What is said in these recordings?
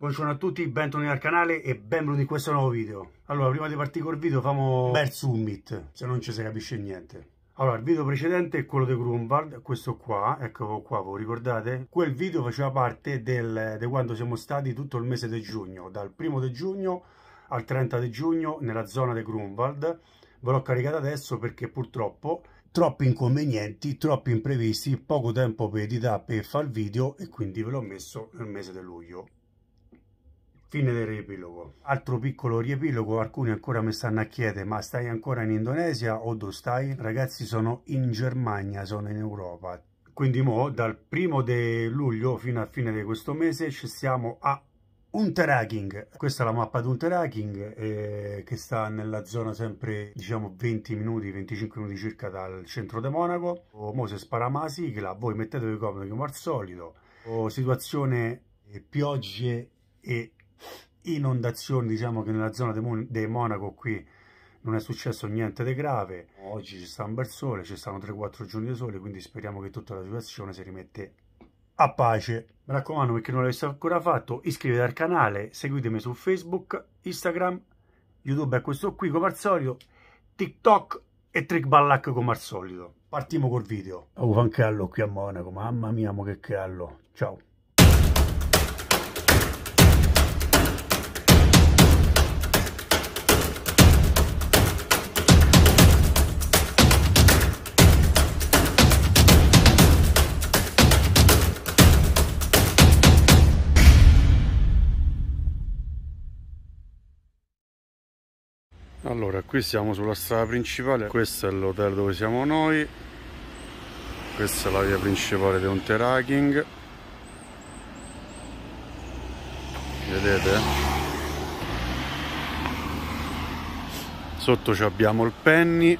Buongiorno a tutti, bentornati al canale e benvenuti in questo nuovo video. Allora, prima di partire col video famo bel Summit, se non ci si capisce niente. Allora, il video precedente è quello di Grunwald, questo qua, eccolo qua, voi ricordate? Quel video faceva parte del, di quando siamo stati tutto il mese di giugno, dal primo di giugno al 30 di giugno nella zona di Grunwald. Ve l'ho caricata adesso perché purtroppo troppi inconvenienti, troppi imprevisti, poco tempo per editare per fare il video e quindi ve l'ho messo nel mese di luglio. Fine del riepilogo. Altro piccolo riepilogo, alcuni ancora mi stanno a chiedere, ma stai ancora in Indonesia o dove stai? Ragazzi sono in Germania, sono in Europa. Quindi mo dal primo di luglio fino a fine di questo mese ci siamo a Unterhaching, questa è la mappa di Unterhaching eh, che sta nella zona sempre diciamo 20 minuti, 25 minuti circa dal centro di Monaco. Oh, mo se sparama la sigla, voi mettetevi comodo come al solito. O oh, situazione eh, piogge e inondazioni, diciamo che nella zona di Monaco qui non è successo niente di grave, oggi ci sta un bel sole, ci stanno 3-4 giorni di sole, quindi speriamo che tutta la situazione si rimette a pace. Mi raccomando, per chi non l'avesse ancora fatto, iscrivetevi al canale, seguitemi su Facebook, Instagram, YouTube è questo qui come al solito, TikTok e Trick Ballack come al solito. Partiamo col video. Oh, un callo qui a Monaco, mamma mia, mo che callo. Ciao. allora qui siamo sulla strada principale questo è l'hotel dove siamo noi questa è la via principale di Unterhaching vedete sotto abbiamo il penny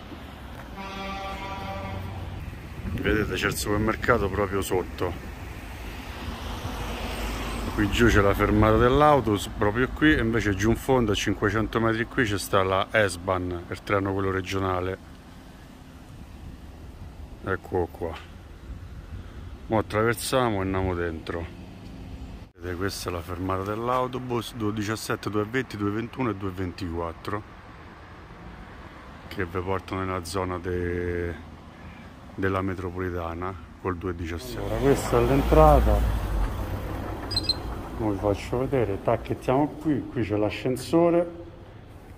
vedete c'è il supermercato proprio sotto qui giù c'è la fermata dell'autobus proprio qui e invece giù in fondo a 500 metri qui c'è sta la S-Bahn il treno quello regionale ecco qua Mo attraversiamo e andiamo dentro vedete questa è la fermata dell'autobus 217, 220, 221 e 224 che vi portano nella zona de... della metropolitana col 217 allora questa è l'entrata come vi faccio vedere, tacchettiamo qui, qui c'è l'ascensore,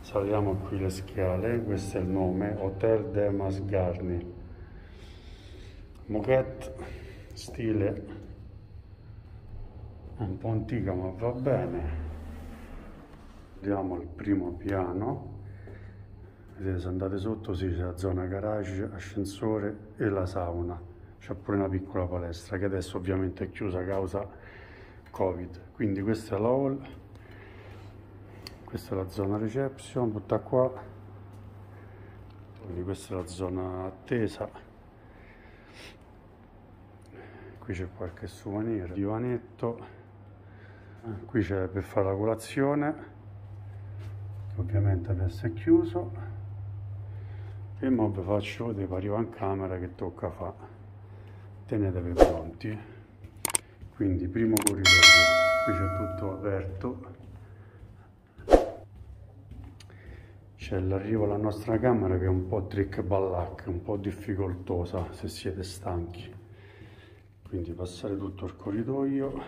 saliamo qui le scale, questo è il nome, Hotel de Masgarni. Moquette, stile un po' antica ma va bene. Andiamo al primo piano, vedete se andate sotto sì, c'è la zona garage, ascensore e la sauna. C'è pure una piccola palestra che adesso ovviamente è chiusa a causa covid quindi questa è la hall questa è la zona reception tutta qua quindi questa è la zona attesa qui c'è qualche souvenir divanetto qui c'è per fare la colazione che ovviamente adesso è chiuso e mo vi faccio vedere arriva in camera che tocca fa tenetevi pronti quindi primo corridoio qui c'è tutto aperto c'è l'arrivo alla nostra camera che è un po' trick ballac un po' difficoltosa se siete stanchi quindi passare tutto il corridoio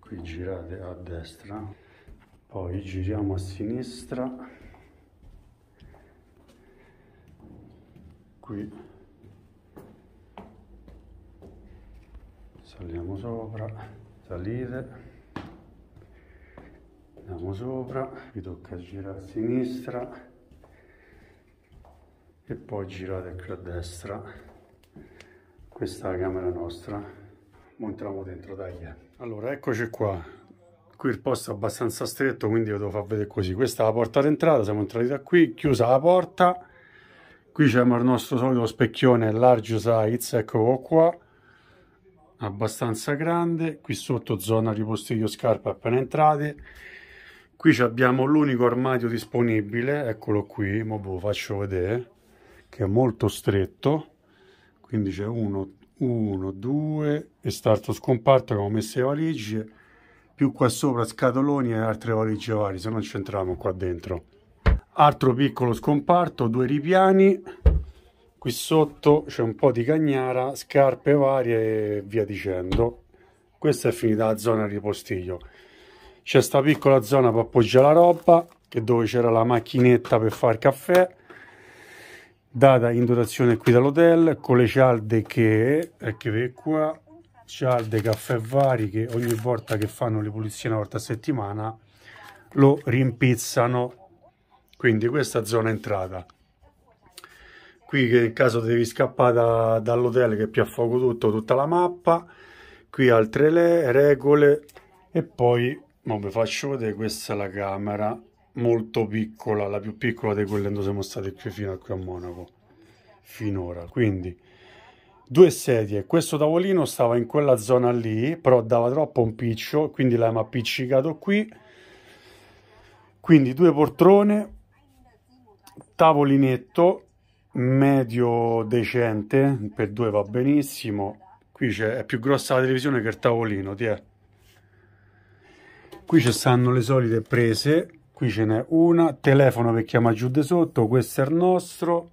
qui girate a destra poi giriamo a sinistra qui saliamo sopra salite andiamo sopra vi tocca girare a sinistra e poi girate qui a destra questa è la camera nostra montiamo dentro dai allora eccoci qua qui il posto è abbastanza stretto quindi lo devo far vedere così questa è la porta d'entrata siamo entrati da qui chiusa la porta qui c'è il nostro solito specchione large size eccolo qua abbastanza grande qui sotto zona ripostiglio scarpe appena entrate qui abbiamo l'unico armadio disponibile eccolo qui ma ve faccio vedere che è molto stretto quindi c'è uno uno due e starto scomparto che ho messo le valigie più qua sopra scatoloni e altre valigie varie se non c'entriamo qua dentro altro piccolo scomparto due ripiani qui sotto c'è un po' di cagnara, scarpe varie e via dicendo. Questa è finita la zona ripostiglio. C'è questa piccola zona per appoggiare la roba, che dove c'era la macchinetta per fare caffè, data in dotazione qui dall'hotel, con le cialde che, ecco qua, cialde, caffè vari, che ogni volta che fanno le pulizie una volta a settimana, lo rimpizzano. Quindi questa zona entrata qui che in caso devi scappare da, dall'hotel che è più a fuoco tutto, tutta la mappa, qui altre le regole e poi, ma vi faccio vedere, questa è la camera molto piccola, la più piccola di quelle dove siamo stati qui fino a qui a Monaco, finora, quindi due sedie, questo tavolino stava in quella zona lì, però dava troppo un piccio, quindi l'abbiamo appiccicato qui, quindi due poltrone, tavolinetto, medio decente, per due va benissimo. Qui c'è, è più grossa la televisione che il tavolino, ti è. Qui ci stanno le solite prese, qui ce n'è una, telefono per chiama giù di sotto, questo è il nostro.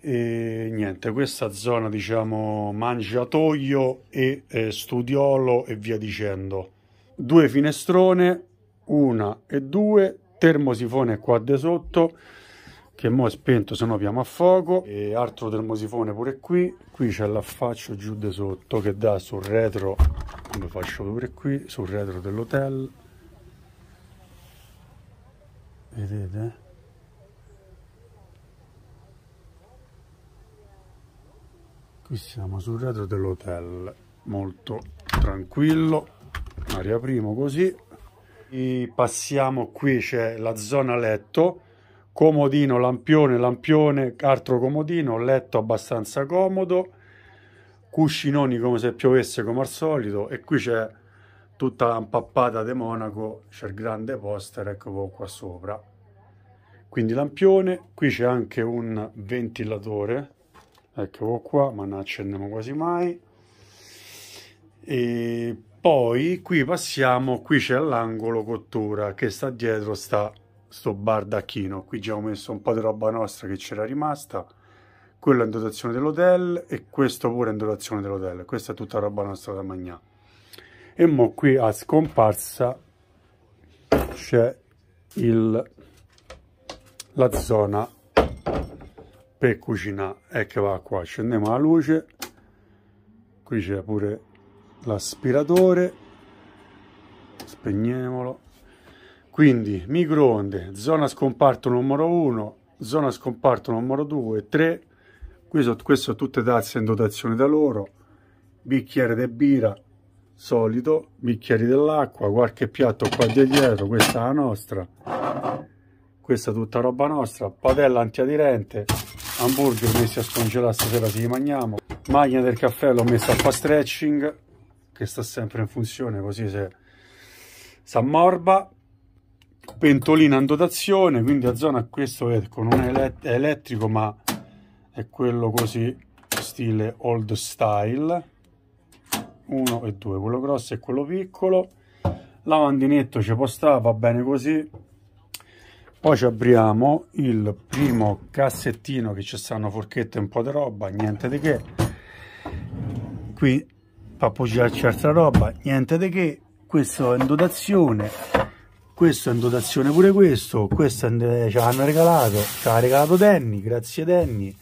E niente, questa zona diciamo mangiatoio e eh, studiolo e via dicendo. Due finestrone, una e due, termosifone qua di sotto che mo' è spento se no piamo a fuoco e altro termosifone pure qui qui c'è l'affaccio giù di sotto che dà sul retro come faccio pure qui sul retro dell'hotel vedete qui siamo sul retro dell'hotel molto tranquillo la riapriamo così e passiamo qui c'è la zona letto comodino, lampione, lampione, altro comodino, letto abbastanza comodo, cuscinoni come se piovesse come al solito e qui c'è tutta la pappata di Monaco, c'è il grande poster, ecco qua sopra. Quindi lampione, qui c'è anche un ventilatore, ecco qua, ma non accendiamo quasi mai. E poi qui passiamo, qui c'è l'angolo cottura che sta dietro, sta sto bardacchino. Qui già ho messo un po' di roba nostra che c'era rimasta. Quello è in dotazione dell'hotel e questo pure è in dotazione dell'hotel. Questa è tutta roba nostra da mangiare. E mo qui a scomparsa c'è la zona per cucinare. Ecco va qua, scendiamo la luce. Qui c'è pure l'aspiratore. Spegniamolo. Quindi microonde, zona scomparto numero 1, zona scomparto numero 2, 3. Questo, questo sono tutte tazze in dotazione da loro, bicchiere di birra solito, bicchieri dell'acqua, qualche piatto qua dietro, questa è la nostra, questa è tutta roba nostra, padella antiaderente, hamburger messi a scongelare stasera se li mangiamo, maglia del caffè l'ho messa a fa stretching, che sta sempre in funzione così se si ammorba, pentolina in dotazione quindi a zona questo ecco non è, elett è elettrico ma è quello così stile old style uno e due quello grosso e quello piccolo lavandinetto ci può stare va bene così poi ci apriamo il primo cassettino che ci stanno forchette e un po' di roba niente di che qui pappuccia certa roba niente di che questo è in dotazione questo è in dotazione pure questo questo è, ce l'hanno regalato ce l'ha regalato Danny grazie Danny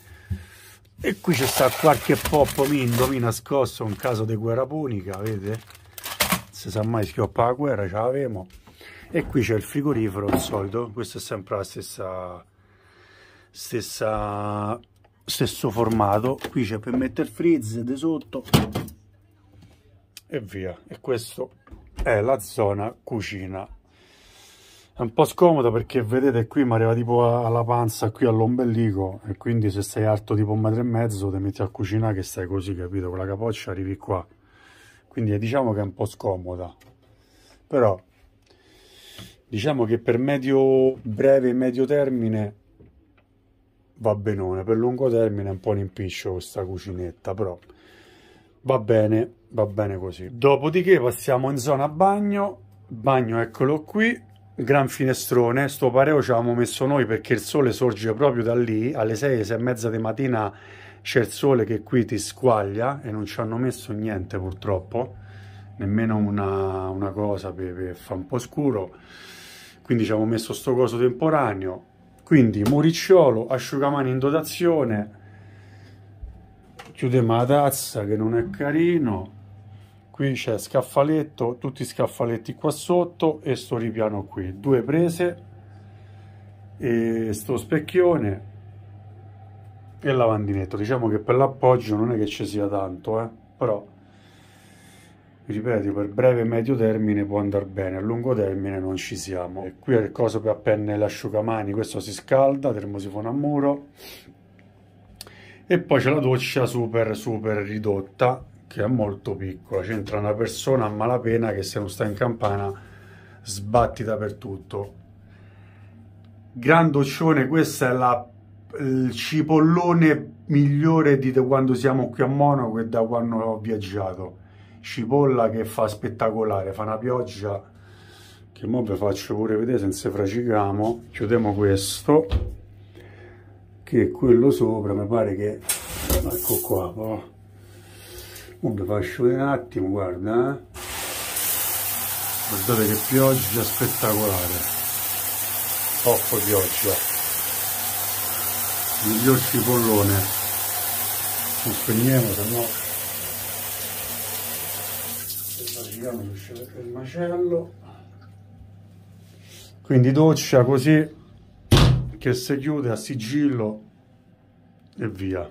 e qui c'è sta qualche poppo mindomi nascosto un caso di guerra punica vedete se sa mai schioppa la guerra ce l'avemo e qui c'è il frigorifero al solito questo è sempre la stessa stessa stesso formato qui c'è per mettere il freeze di sotto e via e questo è la zona cucina è un po' scomoda perché vedete qui mi arriva tipo alla panza qui all'ombelico e quindi se stai alto tipo un metro e mezzo ti metti a cucinare che stai così capito con la capoccia arrivi qua quindi eh, diciamo che è un po' scomoda però diciamo che per medio breve e medio termine va benone per lungo termine è un po' un impiccio questa cucinetta però va bene va bene così dopodiché passiamo in zona bagno bagno eccolo qui gran finestrone, sto pareo ci avevamo messo noi perché il sole sorge proprio da lì, alle 6, 6 e mezza di mattina c'è il sole che qui ti squaglia e non ci hanno messo niente purtroppo, nemmeno una, una cosa per, per fa un po' scuro, quindi ci abbiamo messo sto coso temporaneo, quindi muricciolo, asciugamani in dotazione, chiudiamo la tazza che non è carino, qui c'è scaffaletto tutti scaffaletti qua sotto e sto ripiano qui due prese e sto specchione e lavandinetto diciamo che per l'appoggio non è che ci sia tanto eh? però ripeto per breve e medio termine può andare bene a lungo termine non ci siamo e qui è il coso per appenne l'asciugamani questo si scalda termosifone a muro e poi c'è la doccia super super ridotta che è molto piccola. C'entra una persona a malapena che se non sta in campana sbatti dappertutto. Grandoccione, questo è la, il cipollone migliore di quando siamo qui a Monaco e da quando ho viaggiato. Cipolla che fa spettacolare, fa una pioggia che mo vi faccio pure vedere senza fracicamo. Chiudiamo questo, che è quello sopra mi pare che... Ecco qua, però oh. Ora faccio vedere un attimo, guarda, eh. Guardate che pioggia spettacolare. Troppo pioggia. miglior cipollone. Lo spegniamo, se no... Arriviamo il macello. Quindi doccia così che si chiude a sigillo e via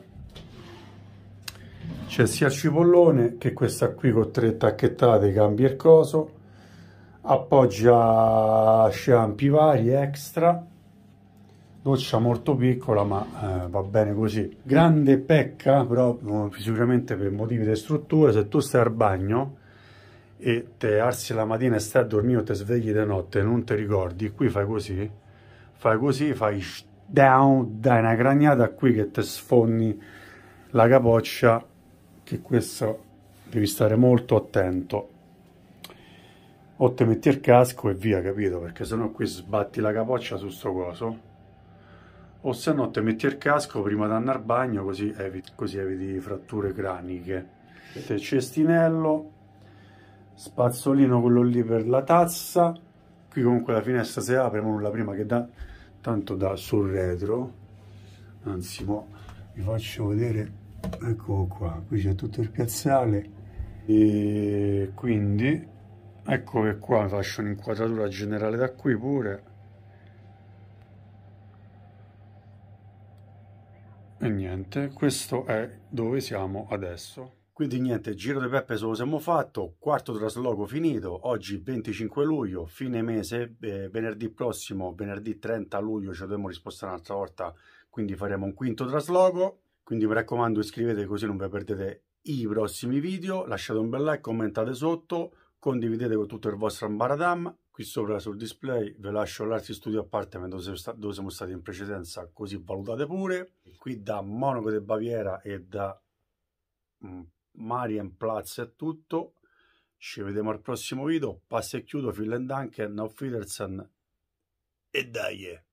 c'è sia il cipollone che questa qui con tre tacchettate cambi il coso appoggia sciampi vari extra doccia molto piccola ma eh, va bene così grande pecca però mm, sicuramente per motivi di struttura se tu stai al bagno e te arsi la mattina e stai a dormire o te svegli di notte non ti ricordi qui fai così fai così fai down dai una gragnata qui che ti sfondi la capoccia che questo devi stare molto attento o te metti il casco e via capito perché sennò qui sbatti la capoccia su sto coso o se no te metti il casco prima di andare al bagno così eviti, così eviti fratture craniche Mette il cestinello spazzolino quello lì per la tazza qui comunque la finestra si apre ma non la prima che da tanto da sul retro anzi mo vi faccio vedere eccolo qua qui c'è tutto il piazzale e quindi ecco che qua faccio un'inquadratura generale da qui pure e niente questo è dove siamo adesso quindi niente, Giro di Peppe se lo siamo fatto, quarto trasloco finito, oggi 25 luglio, fine mese, eh, venerdì prossimo, venerdì 30 luglio ci dovremo rispostare un'altra volta, quindi faremo un quinto trasloco quindi mi raccomando iscrivetevi così non vi perdete i prossimi video, lasciate un bel like, commentate sotto, condividete con tutto il vostro ambaradam. Qui sopra sul display vi lascio l'Arti Studio Apartment dove siamo stati in precedenza, così valutate pure. Qui da Monaco de Baviera e da mm, Marienplatz è tutto. Ci vediamo al prossimo video. Passo e chiudo. Vielen Dank. Auf Wiedersehen. E dai. Eh.